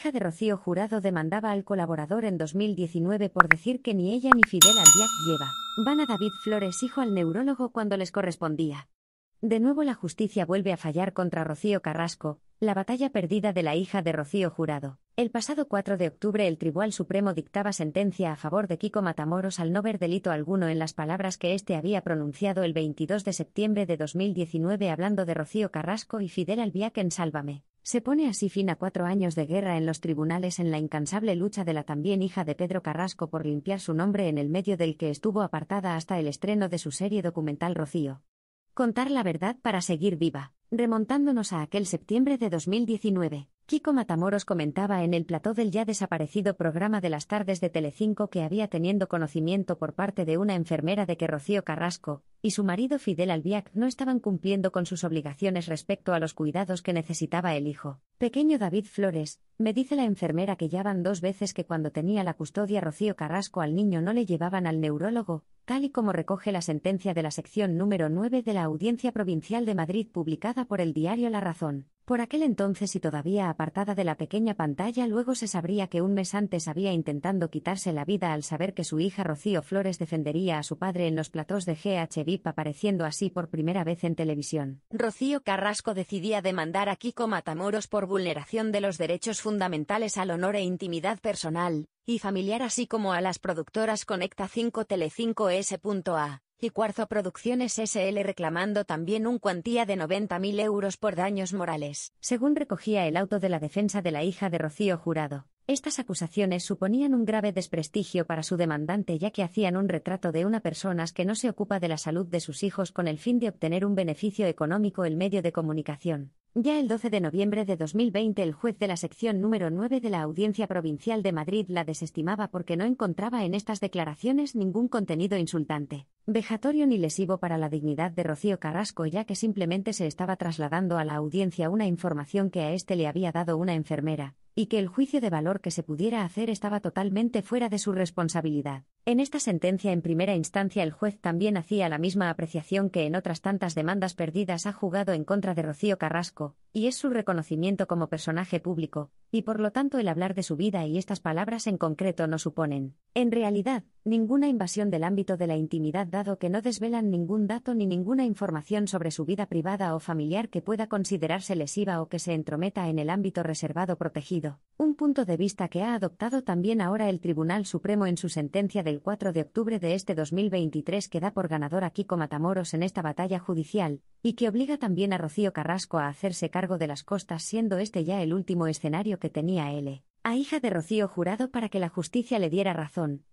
hija de Rocío Jurado demandaba al colaborador en 2019 por decir que ni ella ni Fidel Albiac lleva. Van a David Flores hijo al neurólogo cuando les correspondía. De nuevo la justicia vuelve a fallar contra Rocío Carrasco, la batalla perdida de la hija de Rocío Jurado. El pasado 4 de octubre el Tribunal Supremo dictaba sentencia a favor de Kiko Matamoros al no ver delito alguno en las palabras que éste había pronunciado el 22 de septiembre de 2019 hablando de Rocío Carrasco y Fidel Albiac en Sálvame. Se pone así fin a cuatro años de guerra en los tribunales en la incansable lucha de la también hija de Pedro Carrasco por limpiar su nombre en el medio del que estuvo apartada hasta el estreno de su serie documental Rocío. Contar la verdad para seguir viva. Remontándonos a aquel septiembre de 2019, Kiko Matamoros comentaba en el plató del ya desaparecido programa de las tardes de Telecinco que había teniendo conocimiento por parte de una enfermera de que Rocío Carrasco, y su marido Fidel Albiac no estaban cumpliendo con sus obligaciones respecto a los cuidados que necesitaba el hijo. Pequeño David Flores, me dice la enfermera que ya van dos veces que cuando tenía la custodia Rocío Carrasco al niño no le llevaban al neurólogo, tal y como recoge la sentencia de la sección número 9 de la Audiencia Provincial de Madrid publicada por el diario La Razón. Por aquel entonces y todavía apartada de la pequeña pantalla, luego se sabría que un mes antes había intentando quitarse la vida al saber que su hija Rocío Flores defendería a su padre en los platós de GH VIP apareciendo así por primera vez en televisión. Rocío Carrasco decidía demandar a Kiko Matamoros por vulneración de los derechos fundamentales al honor e intimidad personal y familiar así como a las productoras Conecta 5 Telecinco S.A y Cuarzo Producciones SL reclamando también un cuantía de 90.000 euros por daños morales. Según recogía el auto de la defensa de la hija de Rocío Jurado, estas acusaciones suponían un grave desprestigio para su demandante ya que hacían un retrato de una persona que no se ocupa de la salud de sus hijos con el fin de obtener un beneficio económico el medio de comunicación ya el 12 de noviembre de 2020 el juez de la sección número 9 de la Audiencia Provincial de Madrid la desestimaba porque no encontraba en estas declaraciones ningún contenido insultante, vejatorio ni lesivo para la dignidad de Rocío Carrasco ya que simplemente se estaba trasladando a la audiencia una información que a éste le había dado una enfermera, y que el juicio de valor que se pudiera hacer estaba totalmente fuera de su responsabilidad. En esta sentencia en primera instancia el juez también hacía la misma apreciación que en otras tantas demandas perdidas ha jugado en contra de Rocío Carrasco, y es su reconocimiento como personaje público, y por lo tanto el hablar de su vida y estas palabras en concreto no suponen, en realidad, ninguna invasión del ámbito de la intimidad dado que no desvelan ningún dato ni ninguna información sobre su vida privada o familiar que pueda considerarse lesiva o que se entrometa en el ámbito reservado protegido, un punto de vista que ha adoptado también ahora el Tribunal Supremo en su sentencia del 4 de octubre de este 2023 que da por ganador a Kiko Matamoros en esta batalla judicial, y que obliga también a Rocío Carrasco a hacerse cargo de las costas siendo este ya el último escenario que tenía L. A hija de Rocío Jurado para que la justicia le diera razón,